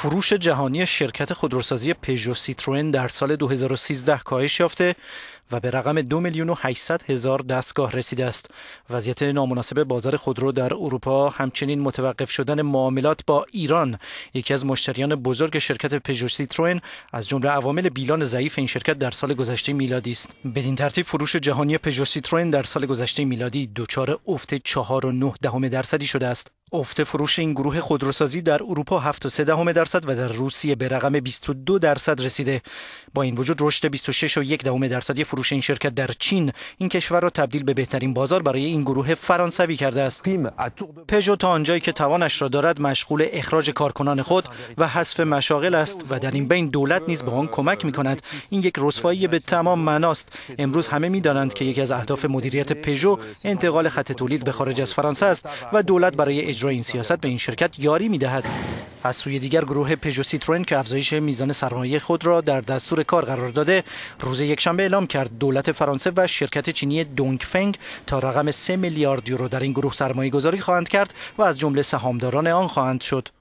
فروش جهانی شرکت خودروسازی پژو سیتروئن در سال 2013 کاهش یافته و به رقم 2 میلیون و 800 هزار دستگاه رسیده است. وضعیت نامناسب بازار خودرو در اروپا همچنین متوقف شدن معاملات با ایران یکی از مشتریان بزرگ شرکت پژو سیتروئن از جمله عوامل بیلان ضعیف این شرکت در سال گذشته میلادی است. بدین ترتیب فروش جهانی پژو سیتروئن در سال گذشته میلادی دچار افت 4.9 درصدی شده است. افت فروش این گروه خودروسازی در اروپا 7.3 درصد و در روسیه به رقم 22 درصد رسیده با این وجود رشد 26.1 درصدی فروش این شرکت در چین این کشور را تبدیل به بهترین بازار برای این گروه فرانسوی کرده است پژو تا آنجایی که توانش را دارد مشغول اخراج کارکنان خود و حذف مشاغل است و در این بین دولت نیز به آن کمک می کند این یک رسوایی به تمام معناست امروز همه می دانند که یکی از اهداف مدیریت پژو انتقال خط تولید به خارج از فرانسه است و دولت برای اجرای این سیاست به این شرکت یاری میدهد از سوی دیگر گروه پژو سیتروئن که افزایش میزان سرمایه خود را در دستور کار قرار داده روز یکشنبه اعلام کرد دولت فرانسه و شرکت چینی فنگ تا رقم 3 میلیارد یورو در این گروه سرمایه گذاری خواهند کرد و از جمله سهامداران آن خواهند شد